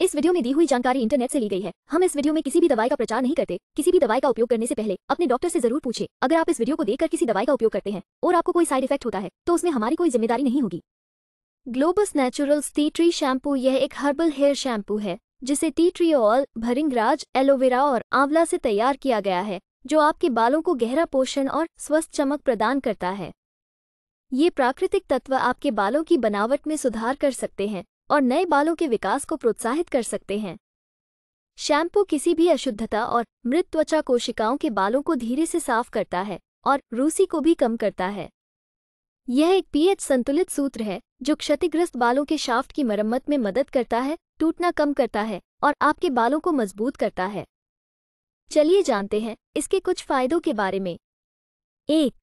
इस वीडियो में दी हुई जानकारी इंटरनेट से ली गई है हम इस वीडियो में किसी भी दवाई का प्रचार नहीं करते किसी भी दवाई का उपयोग करने से पहले अपने डॉक्टर से जरूर पूछे अगर आप इस वीडियो को देखकर किसी दवाई का उपयोग करते हैं और आपको कोई साइड इफेक्ट होता है तो उसमें हमारी कोई जिम्मेदारी नहीं होगी Globus naturals tea tree shampoo यह एक हर्बल हेयर शैम्पू है जिसे tea tree oil bhringraj aloe vera और आंवला से तैयार किया गया है जो आपके बालों को गहरा पोषण और स्वस्थ चमक प्रदान करता है ये प्राकृतिक तत्व आपके बालों की बनावट में सुधार कर सकते हैं और नए बालों के विकास को प्रोत्साहित कर सकते हैं शैम्पू किसी भी अशुद्धता और मृत त्वचा कोशिकाओं के बालों को धीरे से साफ करता है और रूसी को भी कम करता है यह एक पीएच संतुलित सूत्र है जो क्षतिग्रस्त बालों के शाफ्ट की मरम्मत में मदद करता है टूटना कम करता है और आपके बालों को मजबूत करता है चलिए जानते हैं इसके कुछ फायदों के बारे में एक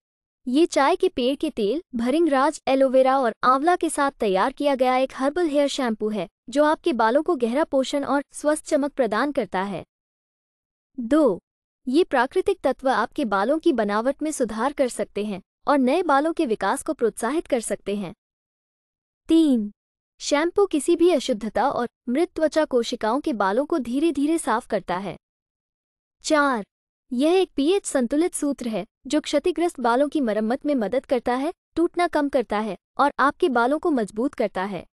ये चाय के पेड़ के तेल भरिंगराज एलोवेरा और आंवला के साथ तैयार किया गया एक हर्बल हेयर शैम्पू है जो आपके बालों को गहरा पोषण और स्वस्थ चमक प्रदान करता है दो ये प्राकृतिक तत्व आपके बालों की बनावट में सुधार कर सकते हैं और नए बालों के विकास को प्रोत्साहित कर सकते हैं तीन शैम्पू किसी भी अशुद्धता और मृत त्वचा कोशिकाओं के बालों को धीरे धीरे साफ करता है चार यह एक पीएच संतुलित सूत्र है जो क्षतिग्रस्त बालों की मरम्मत में मदद करता है टूटना कम करता है और आपके बालों को मजबूत करता है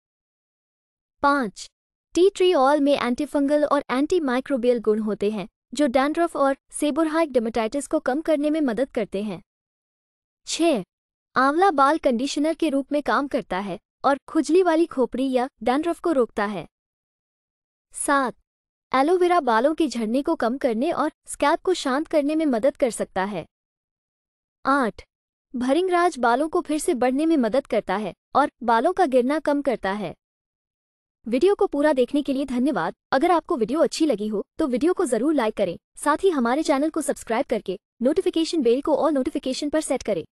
पाँच टी ट्री ऑयल में एंटीफंगल और एंटी माइक्रोबियल गुण होते हैं जो डैंड्रफ और सेबोरहाइक डेमेटाइटिस को कम करने में मदद करते हैं छ आंवला बाल कंडीशनर के रूप में काम करता है और खुजली वाली खोपड़ी या डैंड्रफ को रोकता है सात एलोवेरा बालों के झड़ने को कम करने और स्कैल्प को शांत करने में मदद कर सकता है आठ भरिंगराज बालों को फिर से बढ़ने में मदद करता है और बालों का गिरना कम करता है वीडियो को पूरा देखने के लिए धन्यवाद अगर आपको वीडियो अच्छी लगी हो तो वीडियो को जरूर लाइक करें साथ ही हमारे चैनल को सब्सक्राइब करके नोटिफिकेशन बेल को और नोटिफिकेशन पर सेट करें